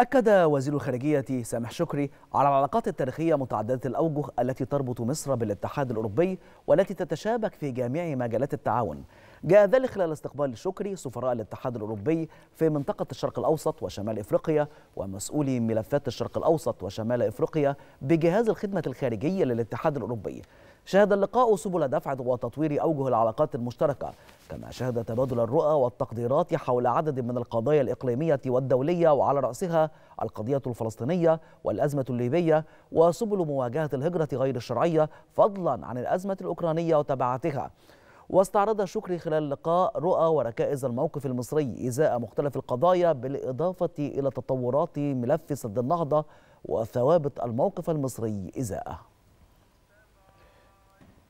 أكد وزير الخارجية سامح شكري على العلاقات التاريخية متعددة الأوجه التي تربط مصر بالاتحاد الأوروبي والتي تتشابك في جميع مجالات التعاون جاء ذلك خلال استقبال شكري سفراء الاتحاد الأوروبي في منطقة الشرق الأوسط وشمال إفريقيا ومسؤولي ملفات الشرق الأوسط وشمال إفريقيا بجهاز الخدمة الخارجية للاتحاد الأوروبي شهد اللقاء سبل دفع وتطوير أوجه العلاقات المشتركة كما شهد تبادل الرؤى والتقديرات حول عدد من القضايا الإقليمية والدولية وعلى رأسها القضية الفلسطينية والأزمة الليبية وسبل مواجهة الهجرة غير الشرعية فضلا عن الأزمة الأوكرانية وتبعاتها واستعرض شكري خلال اللقاء رؤى وركائز الموقف المصري إزاء مختلف القضايا بالإضافة إلى تطورات ملف سد النهضة وثوابت الموقف المصري إزاءه